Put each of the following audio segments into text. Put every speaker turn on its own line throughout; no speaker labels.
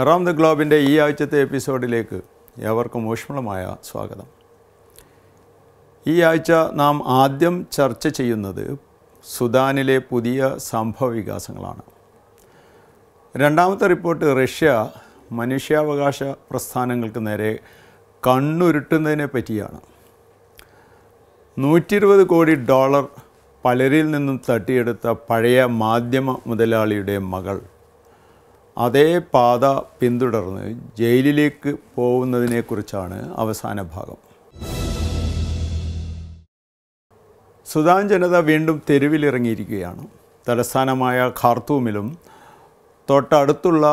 അറാം the ഗ്ലോബിൻ്റെ ഈ ആഴ്ചത്തെ എപ്പിസോഡിലേക്ക് ഏവർക്കും ഊഷ്മളമായ സ്വാഗതം ഈ ആഴ്ച നാം ആദ്യം ചർച്ച ചെയ്യുന്നത് സുദാനിലെ പുതിയ സംഭവ വികാസങ്ങളാണ് രണ്ടാമത്തെ റിപ്പോർട്ട് റഷ്യ മനുഷ്യാവകാശ പ്രസ്ഥാനങ്ങൾക്ക് നേരെ കണ്ണുരുട്ടുന്നതിനെ പറ്റിയാണ് നൂറ്റി ഇരുപത് കോടി ഡോളർ പലരിൽ നിന്നും തട്ടിയെടുത്ത പഴയ മാധ്യമ മുതലാളിയുടെ മകൾ അതേ പാത പിന്തുടർന്ന് ജയിലിലേക്ക് പോകുന്നതിനെക്കുറിച്ചാണ് അവസാന ഭാഗം സുദാൻ ജനത വീണ്ടും തെരുവിലിറങ്ങിയിരിക്കുകയാണ് തലസ്ഥാനമായ ഖാർത്തൂമിലും തൊട്ടടുത്തുള്ള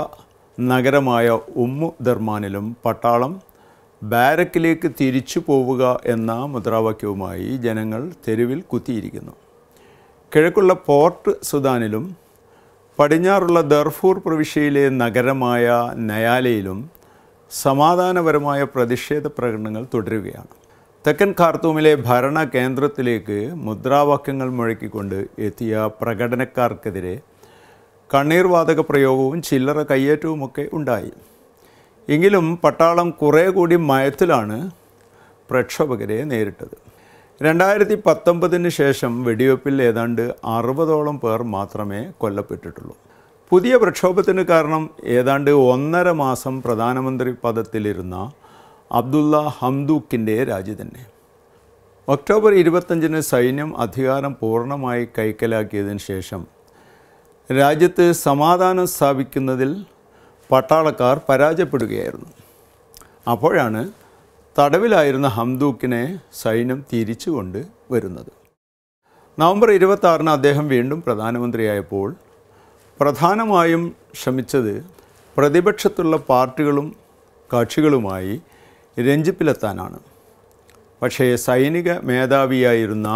നഗരമായ ഉമ്മു ദർമാനിലും പട്ടാളം ബാരക്കിലേക്ക് തിരിച്ചു പോവുക എന്ന മുദ്രാവാക്യവുമായി ജനങ്ങൾ തെരുവിൽ കുത്തിയിരിക്കുന്നു കിഴക്കുള്ള പോർട്ട് സുദാനിലും പടിഞ്ഞാറുള്ള ദർഫൂർ പ്രവിശ്യയിലെ നഗരമായ നയാലയിലും സമാധാനപരമായ പ്രതിഷേധ പ്രകടനങ്ങൾ തുടരുകയാണ് തെക്കൻ ഖാർത്തൂമിലെ ഭരണ കേന്ദ്രത്തിലേക്ക് മുദ്രാവാക്യങ്ങൾ മുഴക്കിക്കൊണ്ട് എത്തിയ പ്രകടനക്കാർക്കെതിരെ കണ്ണീർവാതക പ്രയോഗവും ചില്ലറ കയ്യേറ്റവുമൊക്കെ ഉണ്ടായി എങ്കിലും പട്ടാളം കുറേ കൂടി മയത്തിലാണ് പ്രക്ഷോഭകരെ നേരിട്ടത് രണ്ടായിരത്തി പത്തൊമ്പതിന് ശേഷം വെടിവെപ്പിൽ ഏതാണ്ട് അറുപതോളം പേർ മാത്രമേ കൊല്ലപ്പെട്ടിട്ടുള്ളൂ പുതിയ പ്രക്ഷോഭത്തിന് കാരണം ഏതാണ്ട് ഒന്നര മാസം പ്രധാനമന്ത്രി പദത്തിലിരുന്ന അബ്ദുള്ള ഹംദൂക്കിൻ്റെ രാജി തന്നെ ഒക്ടോബർ ഇരുപത്തഞ്ചിന് സൈന്യം അധികാരം പൂർണ്ണമായി കൈക്കലാക്കിയതിന് ശേഷം രാജ്യത്ത് സമാധാനം സ്ഥാപിക്കുന്നതിൽ പട്ടാളക്കാർ പരാജയപ്പെടുകയായിരുന്നു അപ്പോഴാണ് തടവിലായിരുന്ന ഹംദൂക്കിനെ സൈന്യം തിരിച്ചുകൊണ്ട് വരുന്നത് നവംബർ ഇരുപത്താറിന് അദ്ദേഹം വീണ്ടും പ്രധാനമന്ത്രിയായപ്പോൾ പ്രധാനമായും ശ്രമിച്ചത് പ്രതിപക്ഷത്തുള്ള പാർട്ടികളും കക്ഷികളുമായി രഞ്ജിപ്പിലെത്താനാണ് പക്ഷേ സൈനിക മേധാവിയായിരുന്ന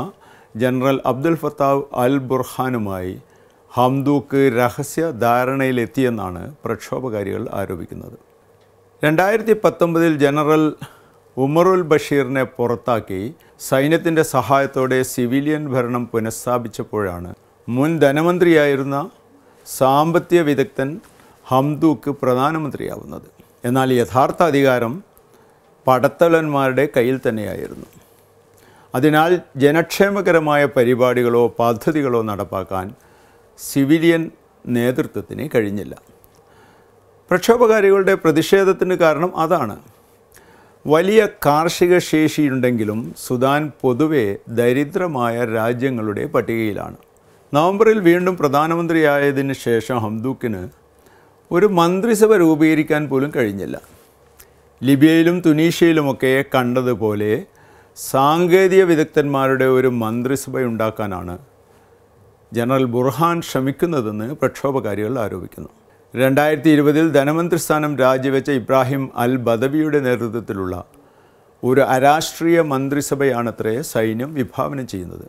ജനറൽ അബ്ദുൽ ഫത്താവ് അൽ ബുർഹാനുമായി ഹംദൂക്ക് രഹസ്യ ധാരണയിലെത്തിയെന്നാണ് പ്രക്ഷോഭകാരികൾ ആരോപിക്കുന്നത് രണ്ടായിരത്തി പത്തൊമ്പതിൽ ജനറൽ ഉമറുൽ ബഷീറിനെ പുറത്താക്കി സൈന്യത്തിൻ്റെ സഹായത്തോടെ സിവിലിയൻ ഭരണം പുനഃസ്ഥാപിച്ചപ്പോഴാണ് മുൻ ധനമന്ത്രിയായിരുന്ന സാമ്പത്തിക വിദഗ്ധൻ ഹംദൂക്ക് പ്രധാനമന്ത്രിയാവുന്നത് എന്നാൽ യഥാർത്ഥ അധികാരം പടത്തലന്മാരുടെ കയ്യിൽ തന്നെയായിരുന്നു അതിനാൽ ജനക്ഷേമകരമായ പരിപാടികളോ പദ്ധതികളോ നടപ്പാക്കാൻ സിവിലിയൻ നേതൃത്വത്തിന് കഴിഞ്ഞില്ല പ്രക്ഷോഭകാരികളുടെ പ്രതിഷേധത്തിന് കാരണം അതാണ് വലിയ കാർഷിക ശേഷിയുണ്ടെങ്കിലും സുദാൻ പൊതുവെ ദരിദ്രമായ രാജ്യങ്ങളുടെ പട്ടികയിലാണ് നവംബറിൽ വീണ്ടും പ്രധാനമന്ത്രിയായതിന് ശേഷം ഹംദൂക്കിന് ഒരു മന്ത്രിസഭ രൂപീകരിക്കാൻ പോലും കഴിഞ്ഞില്ല ലിബിയയിലും തുനീഷ്യയിലുമൊക്കെ കണ്ടതുപോലെ സാങ്കേതിക വിദഗ്ധന്മാരുടെ ഒരു മന്ത്രിസഭയുണ്ടാക്കാനാണ് ജനറൽ ബുർഹാൻ ശ്രമിക്കുന്നതെന്ന് പ്രക്ഷോഭകാരികൾ ആരോപിക്കുന്നു രണ്ടായിരത്തി ഇരുപതിൽ ധനമന്ത്രി സ്ഥാനം രാജിവെച്ച ഇബ്രാഹിം അൽ ബദവിയുടെ നേതൃത്വത്തിലുള്ള ഒരു അരാഷ്ട്രീയ മന്ത്രിസഭയാണത്രേ സൈന്യം വിഭാവനം ചെയ്യുന്നത്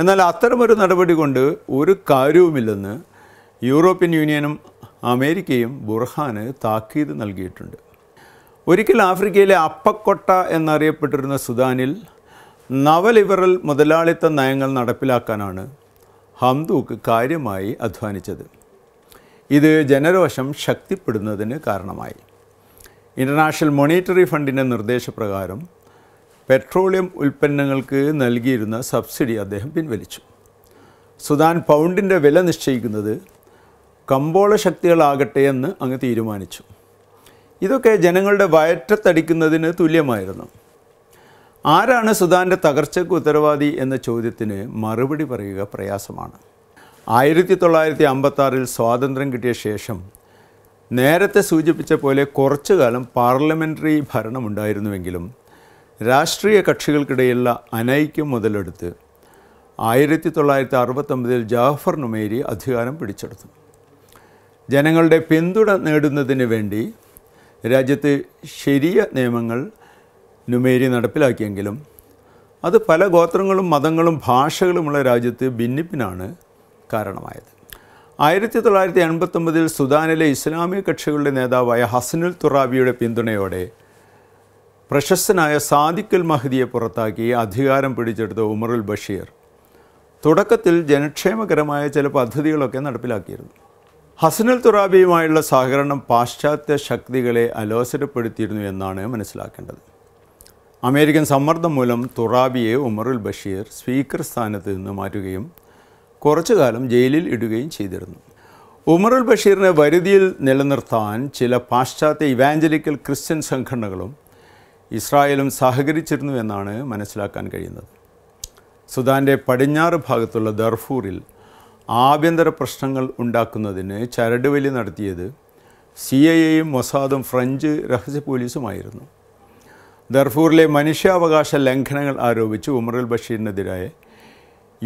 എന്നാൽ അത്തരമൊരു നടപടി കൊണ്ട് ഒരു കാര്യവുമില്ലെന്ന് യൂറോപ്യൻ യൂണിയനും അമേരിക്കയും ബുർഹാന് താക്കീത് നൽകിയിട്ടുണ്ട് ഒരിക്കൽ ആഫ്രിക്കയിലെ അപ്പക്കൊട്ട എന്നറിയപ്പെട്ടിരുന്ന സുദാനിൽ നവലിബറൽ മുതലാളിത്ത നയങ്ങൾ നടപ്പിലാക്കാനാണ് ഹംദൂക്ക് കാര്യമായി അധ്വാനിച്ചത് ഇത് ജനരോഷം ശക്തിപ്പെടുന്നതിന് കാരണമായി ഇൻ്റർനാഷണൽ മോണിറ്ററി ഫണ്ടിൻ്റെ നിർദ്ദേശപ്രകാരം പെട്രോളിയം ഉൽപ്പന്നങ്ങൾക്ക് നൽകിയിരുന്ന സബ്സിഡി അദ്ദേഹം പിൻവലിച്ചു സുദാൻ പൗണ്ടിൻ്റെ വില നിശ്ചയിക്കുന്നത് കമ്പോള ശക്തികളാകട്ടെ എന്ന് അങ്ങ് തീരുമാനിച്ചു ഇതൊക്കെ ജനങ്ങളുടെ വയറ്റത്തടിക്കുന്നതിന് തുല്യമായിരുന്നു ആരാണ് സുദാൻ്റെ തകർച്ചയ്ക്ക് ഉത്തരവാദി എന്ന ചോദ്യത്തിന് മറുപടി പറയുക പ്രയാസമാണ് ആയിരത്തി തൊള്ളായിരത്തി അമ്പത്താറിൽ സ്വാതന്ത്ര്യം കിട്ടിയ ശേഷം നേരത്തെ സൂചിപ്പിച്ച പോലെ കുറച്ചു കാലം പാർലമെൻ്ററി ഭരണമുണ്ടായിരുന്നുവെങ്കിലും രാഷ്ട്രീയ കക്ഷികൾക്കിടയിലുള്ള അനൈക്യം മുതലെടുത്ത് ആയിരത്തി തൊള്ളായിരത്തി അറുപത്തൊമ്പതിൽ ജാഫർ നുമേരി അധികാരം പിടിച്ചെടുത്തു ജനങ്ങളുടെ പിന്തുണ നേടുന്നതിന് വേണ്ടി രാജ്യത്ത് ശരിയ നിയമങ്ങൾ നുമേരി നടപ്പിലാക്കിയെങ്കിലും അത് പല ഗോത്രങ്ങളും മതങ്ങളും ഭാഷകളുമുള്ള രാജ്യത്ത് ഭിന്നിപ്പിനാണ് കാരണമായത് ആയിരത്തി തൊള്ളായിരത്തി എൺപത്തൊമ്പതിൽ സുദാനിലെ ഇസ്ലാമിക കക്ഷികളുടെ നേതാവായ ഹസനുൽ തുറാബിയുടെ പിന്തുണയോടെ പ്രശസ്തനായ സാദിഖൽ മഹദിയെ പുറത്താക്കി അധികാരം പിടിച്ചെടുത്ത ഉമറുൽ ബഷീർ തുടക്കത്തിൽ ജനക്ഷേമകരമായ ചില പദ്ധതികളൊക്കെ നടപ്പിലാക്കിയിരുന്നു ഹസനുൽ തുറാബിയുമായുള്ള സഹകരണം പാശ്ചാത്യ ശക്തികളെ അലോസരപ്പെടുത്തിയിരുന്നു എന്നാണ് മനസ്സിലാക്കേണ്ടത് അമേരിക്കൻ സമ്മർദ്ദം മൂലം തുറാബിയെ ഉമറുൽ ബഷീർ സ്പീക്കർ സ്ഥാനത്ത് നിന്ന് മാറ്റുകയും കുറച്ചു കാലം ജയിലിൽ ഇടുകയും ചെയ്തിരുന്നു ഉമറുൽ ബഷീറിനെ വരുതിയിൽ നിലനിർത്താൻ ചില പാശ്ചാത്യ ഇവാഞ്ചലിക്കൽ ക്രിസ്ത്യൻ സംഘടനകളും ഇസ്രായേലും സഹകരിച്ചിരുന്നു എന്നാണ് മനസ്സിലാക്കാൻ കഴിയുന്നത് സുദാൻ്റെ പടിഞ്ഞാറ് ഭാഗത്തുള്ള ദർഫൂറിൽ ആഭ്യന്തര പ്രശ്നങ്ങൾ ഉണ്ടാക്കുന്നതിന് ചരടുവലി നടത്തിയത് സി ഐ എയും മൊസാദും ഫ്രഞ്ച് രഹസ്യ പോലീസുമായിരുന്നു ദർഫൂറിലെ മനുഷ്യാവകാശ ലംഘനങ്ങൾ ആരോപിച്ച് ഉമറുൽ ബഷീറിനെതിരായ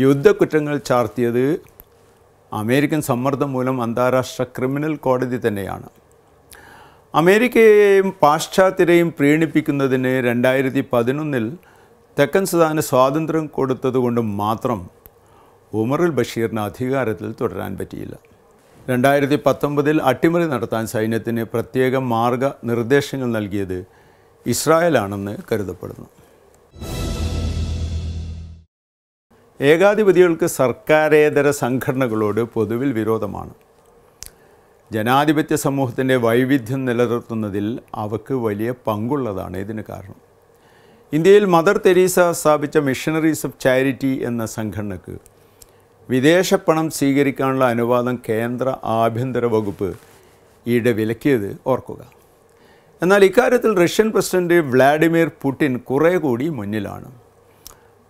യുദ്ധക്കുറ്റങ്ങൾ ചാർത്തിയത് അമേരിക്കൻ സമ്മർദ്ദം മൂലം അന്താരാഷ്ട്ര ക്രിമിനൽ കോടതി തന്നെയാണ് അമേരിക്കയെയും പാശ്ചാത്യരെയും പ്രീണിപ്പിക്കുന്നതിന് രണ്ടായിരത്തി പതിനൊന്നിൽ തെക്കൻ സുദാന് സ്വാതന്ത്ര്യം കൊടുത്തതുകൊണ്ട് മാത്രം ഉമറുൽ ബഷീറിന് അധികാരത്തിൽ തുടരാൻ പറ്റിയില്ല രണ്ടായിരത്തി പത്തൊമ്പതിൽ അട്ടിമറി നടത്താൻ സൈന്യത്തിന് പ്രത്യേക മാർഗ നിർദ്ദേശങ്ങൾ നൽകിയത് ഇസ്രായേലാണെന്ന് കരുതപ്പെടുന്നു ഏകാധിപതികൾക്ക് സർക്കാരേതര സംഘടനകളോട് പൊതുവിൽ വിരോധമാണ് ജനാധിപത്യ സമൂഹത്തിൻ്റെ വൈവിധ്യം നിലനിർത്തുന്നതിൽ അവക്ക് വലിയ പങ്കുള്ളതാണ് ഇതിന് കാരണം ഇന്ത്യയിൽ മദർ തെരേസ സ്ഥാപിച്ച മിഷണറീസ് ഓഫ് ചാരിറ്റി എന്ന സംഘടനയ്ക്ക് വിദേശ പണം സ്വീകരിക്കാനുള്ള അനുവാദം കേന്ദ്ര ആഭ്യന്തര വകുപ്പ് ഈയിടെ വിലക്കിയത് ഓർക്കുക എന്നാൽ ഇക്കാര്യത്തിൽ റഷ്യൻ പ്രസിഡന്റ് വ്ളാഡിമിർ പുടിൻ കുറേ കൂടി മുന്നിലാണ്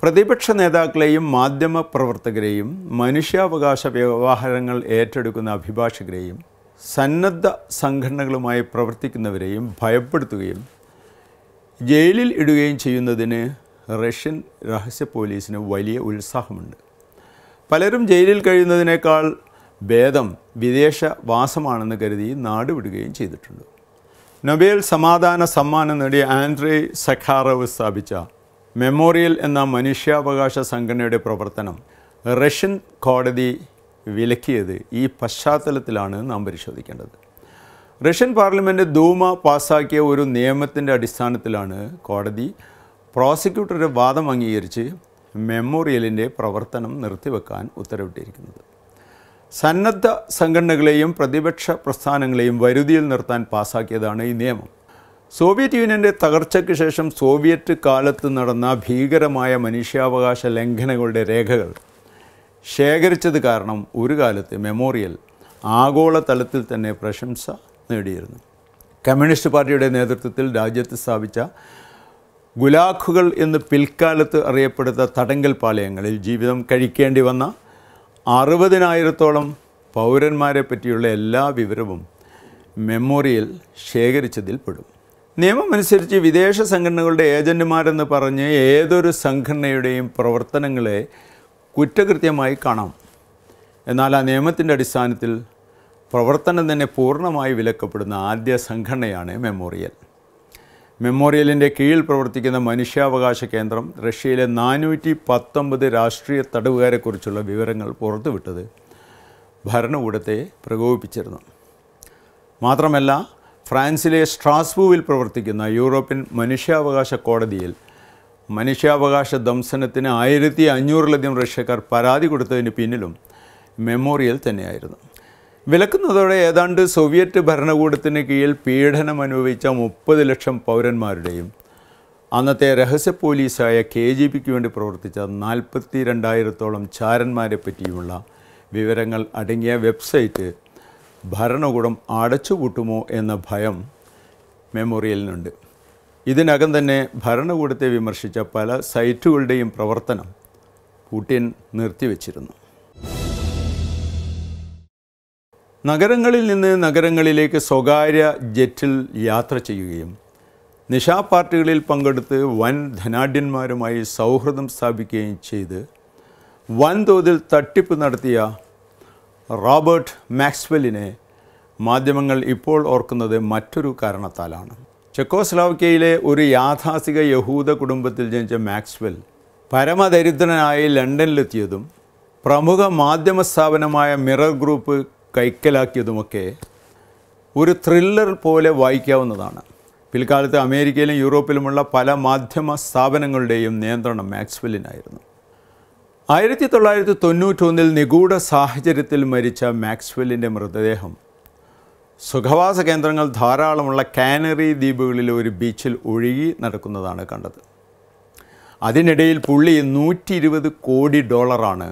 പ്രതിപക്ഷ നേതാക്കളെയും മാധ്യമപ്രവർത്തകരെയും മനുഷ്യാവകാശ വ്യവഹാരങ്ങൾ ഏറ്റെടുക്കുന്ന അഭിഭാഷകരെയും സന്നദ്ധ സംഘടനകളുമായി പ്രവർത്തിക്കുന്നവരെയും ഭയപ്പെടുത്തുകയും ജയിലിൽ ഇടുകയും ചെയ്യുന്നതിന് റഷ്യൻ രഹസ്യ പോലീസിന് വലിയ ഉത്സാഹമുണ്ട് പലരും ജയിലിൽ കഴിയുന്നതിനേക്കാൾ ഭേദം വിദേശ വാസമാണെന്ന് കരുതി നാടുവിടുകയും ചെയ്തിട്ടുണ്ട് നൊബേൽ സമാധാന സമ്മാനം നേടിയ ആൻഡ്രേ സഖാറവ് സ്ഥാപിച്ച മെമ്മോറിയൽ എന്ന മനുഷ്യാവകാശ സംഘടനയുടെ പ്രവർത്തനം റഷ്യൻ കോടതി വിലക്കിയത് ഈ പശ്ചാത്തലത്തിലാണ് നാം പരിശോധിക്കേണ്ടത് റഷ്യൻ പാർലമെൻറ്റ് ധൂമ പാസാക്കിയ ഒരു നിയമത്തിൻ്റെ അടിസ്ഥാനത്തിലാണ് കോടതി പ്രോസിക്യൂട്ടറുടെ വാദം അംഗീകരിച്ച് മെമ്മോറിയലിൻ്റെ പ്രവർത്തനം നിർത്തിവെക്കാൻ ഉത്തരവിട്ടിരിക്കുന്നത് സന്നദ്ധ സംഘടനകളെയും പ്രതിപക്ഷ പ്രസ്ഥാനങ്ങളെയും വരുതിയിൽ നിർത്താൻ പാസാക്കിയതാണ് ഈ നിയമം സോവിയറ്റ് യൂണിയൻ്റെ തകർച്ചയ്ക്ക് ശേഷം സോവിയറ്റ് കാലത്ത് നടന്ന ഭീകരമായ മനുഷ്യാവകാശ ലംഘനങ്ങളുടെ രേഖകൾ ശേഖരിച്ചത് കാരണം ഒരു കാലത്ത് മെമ്മോറിയൽ ആഗോളതലത്തിൽ തന്നെ പ്രശംസ നേടിയിരുന്നു കമ്മ്യൂണിസ്റ്റ് പാർട്ടിയുടെ നേതൃത്വത്തിൽ രാജ്യത്ത് സ്ഥാപിച്ച ഗുലാഖുകൾ എന്ന് പിൽക്കാലത്ത് അറിയപ്പെടുന്ന തടങ്കൽ പാളയങ്ങളിൽ ജീവിതം കഴിക്കേണ്ടി വന്ന അറുപതിനായിരത്തോളം പൗരന്മാരെ പറ്റിയുള്ള എല്ലാ വിവരവും മെമ്മോറിയൽ ശേഖരിച്ചതിൽ പെടും നിയമമനുസരിച്ച് വിദേശ സംഘടനകളുടെ ഏജൻറ്റുമാരെന്ന് പറഞ്ഞ് ഏതൊരു സംഘടനയുടെയും പ്രവർത്തനങ്ങളെ കുറ്റകൃത്യമായി കാണാം എന്നാൽ ആ നിയമത്തിൻ്റെ അടിസ്ഥാനത്തിൽ പ്രവർത്തനം തന്നെ പൂർണ്ണമായി വിലക്കപ്പെടുന്ന ആദ്യ സംഘടനയാണ് മെമ്മോറിയൽ മെമ്മോറിയലിൻ്റെ കീഴിൽ പ്രവർത്തിക്കുന്ന മനുഷ്യാവകാശ കേന്ദ്രം റഷ്യയിലെ നാനൂറ്റി പത്തൊമ്പത് രാഷ്ട്രീയ തടവുകാരെക്കുറിച്ചുള്ള വിവരങ്ങൾ പുറത്തുവിട്ടത് ഭരണകൂടത്തെ പ്രകോപിപ്പിച്ചിരുന്നു മാത്രമല്ല ഫ്രാൻസിലെ സ്ട്രാസ്ബൂവിൽ പ്രവർത്തിക്കുന്ന യൂറോപ്യൻ മനുഷ്യാവകാശ കോടതിയിൽ മനുഷ്യാവകാശ ദംശനത്തിന് ആയിരത്തി അഞ്ഞൂറിലധികം റഷ്യക്കാർ പരാതി കൊടുത്തതിന് പിന്നിലും മെമ്മോറിയൽ തന്നെയായിരുന്നു വിലക്കുന്നതോടെ ഏതാണ്ട് സോവിയറ്റ് ഭരണകൂടത്തിന് കീഴിൽ പീഡനം അനുഭവിച്ച മുപ്പത് ലക്ഷം പൗരന്മാരുടെയും അന്നത്തെ രഹസ്യ പോലീസായ കെ ജി പിക്ക് വേണ്ടി പ്രവർത്തിച്ച നാൽപ്പത്തി രണ്ടായിരത്തോളം ചാരന്മാരെ പറ്റിയുമുള്ള വിവരങ്ങൾ അടങ്ങിയ വെബ്സൈറ്റ് ഭരണകൂടം അടച്ചുപൂട്ടുമോ എന്ന ഭയം മെമ്മോറിയലിനുണ്ട് ഇതിനകം തന്നെ ഭരണകൂടത്തെ വിമർശിച്ച പല സൈറ്റുകളുടെയും പ്രവർത്തനം പുടിൻ നിർത്തിവെച്ചിരുന്നു നഗരങ്ങളിൽ നിന്ന് നഗരങ്ങളിലേക്ക് സ്വകാര്യ ജെറ്റിൽ യാത്ര ചെയ്യുകയും നിശാ പാർട്ടികളിൽ പങ്കെടുത്ത് വൻ ധനാഢ്യന്മാരുമായി സൗഹൃദം സ്ഥാപിക്കുകയും ചെയ്ത് വൻതോതിൽ തട്ടിപ്പ് നടത്തിയ റോബർട്ട് മാക്സ്വെല്ലിനെ മാധ്യമങ്ങൾ ഇപ്പോൾ ഓർക്കുന്നത് മറ്റൊരു കാരണത്താലാണ് ചെക്കോസ്ലോവാക്യയിലെ ഒരു യാഥാസ്ഥിക യഹൂദ കുടുംബത്തിൽ ജനിച്ച മാക്സ്വെൽ പരമദരിദ്രനായി ലണ്ടനിലെത്തിയതും പ്രമുഖ മാധ്യമ സ്ഥാപനമായ മിറർ ഗ്രൂപ്പ് കൈക്കലാക്കിയതുമൊക്കെ ഒരു ത്രില്ലർ പോലെ വായിക്കാവുന്നതാണ് പിൽക്കാലത്ത് അമേരിക്കയിലും യൂറോപ്പിലുമുള്ള പല മാധ്യമ സ്ഥാപനങ്ങളുടെയും നിയന്ത്രണം മാക്സ്വെല്ലിനായിരുന്നു ആയിരത്തി തൊള്ളായിരത്തി തൊണ്ണൂറ്റൊന്നിൽ നിഗൂഢ സാഹചര്യത്തിൽ മരിച്ച മാക്സ്വെല്ലിൻ്റെ മൃതദേഹം സുഖവാസ കേന്ദ്രങ്ങൾ ധാരാളമുള്ള കാനറി ദ്വീപുകളിലെ ഒരു ബീച്ചിൽ ഒഴുകി നടക്കുന്നതാണ് കണ്ടത് അതിനിടയിൽ പുള്ളി നൂറ്റി ഇരുപത് കോടി ഡോളറാണ്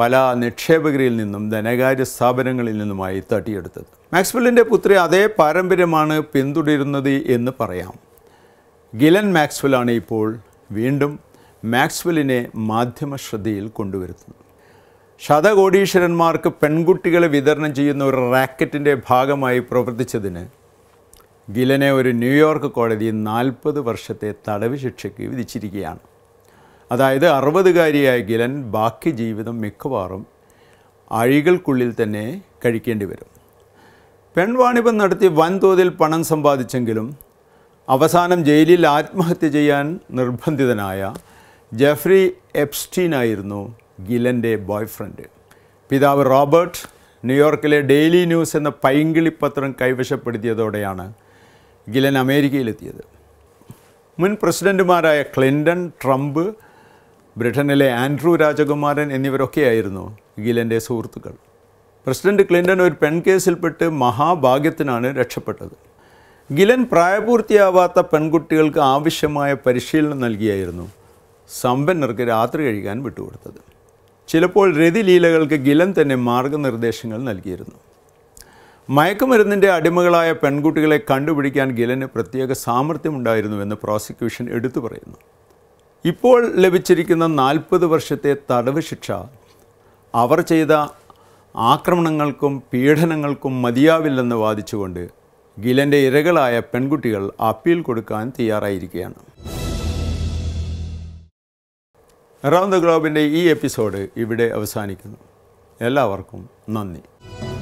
പല നിക്ഷേപകരിൽ നിന്നും ധനകാര്യ സ്ഥാപനങ്ങളിൽ നിന്നുമായി തട്ടിയെടുത്തത് മാക്സ്വെല്ലിൻ്റെ പുത്രി അതേ പാരമ്പര്യമാണ് പിന്തുടരുന്നത് എന്ന് പറയാം ഗിലൻ മാക്സ്വെല്ലാണ് ഇപ്പോൾ വീണ്ടും മാക്സ്വെല്ലിനെ ശ്രദ്ധയിൽ കൊണ്ടുവരുത്തുന്നു ശതകോടീശ്വരന്മാർക്ക് പെൺകുട്ടികളെ വിതരണം ചെയ്യുന്ന ഒരു റാക്കറ്റിൻ്റെ ഭാഗമായി പ്രവർത്തിച്ചതിന് ഗിലനെ ഒരു ന്യൂയോർക്ക് കോടതി നാൽപ്പത് വർഷത്തെ തടവ് ശിക്ഷയ്ക്ക് വിധിച്ചിരിക്കുകയാണ് അതായത് അറുപതുകാരിയായ ഗിലൻ ബാക്കി ജീവിതം മിക്കവാറും അഴികൾക്കുള്ളിൽ തന്നെ കഴിക്കേണ്ടി വരും പെൺവാണിപം നടത്തി വൻതോതിൽ പണം സമ്പാദിച്ചെങ്കിലും അവസാനം ജയിലിൽ ആത്മഹത്യ ചെയ്യാൻ നിർബന്ധിതനായ ജെഫ്രി എപ്സ്റ്റീൻ ആയിരുന്നു ഗിലൻ്റെ ബോയ് ഫ്രണ്ട് പിതാവ് റോബർട്ട് ന്യൂയോർക്കിലെ ഡെയിലി ന്യൂസ് എന്ന പൈങ്കിളി പത്രം കൈവശപ്പെടുത്തിയതോടെയാണ് ഗിലൻ അമേരിക്കയിലെത്തിയത് മുൻ പ്രസിഡൻറ്റുമാരായ ക്ലിൻ്റൺ ട്രംപ് ബ്രിട്ടനിലെ ആൻഡ്രൂ രാജകുമാരൻ എന്നിവരൊക്കെയായിരുന്നു ഗിലൻ്റെ സുഹൃത്തുക്കൾ പ്രസിഡന്റ് ക്ലിൻ്റൺ ഒരു പെൺകേസിൽപ്പെട്ട് മഹാഭാഗ്യത്തിനാണ് രക്ഷപ്പെട്ടത് ഗിലൻ പ്രായപൂർത്തിയാവാത്ത പെൺകുട്ടികൾക്ക് ആവശ്യമായ പരിശീലനം നൽകിയായിരുന്നു സമ്പന്നർക്ക് രാത്രി കഴിക്കാൻ വിട്ടുകൊടുത്തത് ചിലപ്പോൾ രതിലീലകൾക്ക് ഗിലൻ തന്നെ മാർഗനിർദ്ദേശങ്ങൾ നൽകിയിരുന്നു മയക്കുമരുന്നിൻ്റെ അടിമകളായ പെൺകുട്ടികളെ കണ്ടുപിടിക്കാൻ ഗിലന് പ്രത്യേക സാമർഥ്യമുണ്ടായിരുന്നുവെന്ന് പ്രോസിക്യൂഷൻ എടുത്തു പറയുന്നു ഇപ്പോൾ ലഭിച്ചിരിക്കുന്ന നാൽപ്പത് വർഷത്തെ തടവ് ശിക്ഷ അവർ ചെയ്ത ആക്രമണങ്ങൾക്കും പീഡനങ്ങൾക്കും മതിയാവില്ലെന്ന് വാദിച്ചുകൊണ്ട് ഗിലൻ്റെ ഇരകളായ പെൺകുട്ടികൾ അപ്പീൽ കൊടുക്കാൻ തയ്യാറായിരിക്കുകയാണ് അറൗണ്ട് ദ ഗ്ലോബിൻ്റെ ഈ എപ്പിസോഡ് ഇവിടെ അവസാനിക്കുന്നു എല്ലാവർക്കും നന്ദി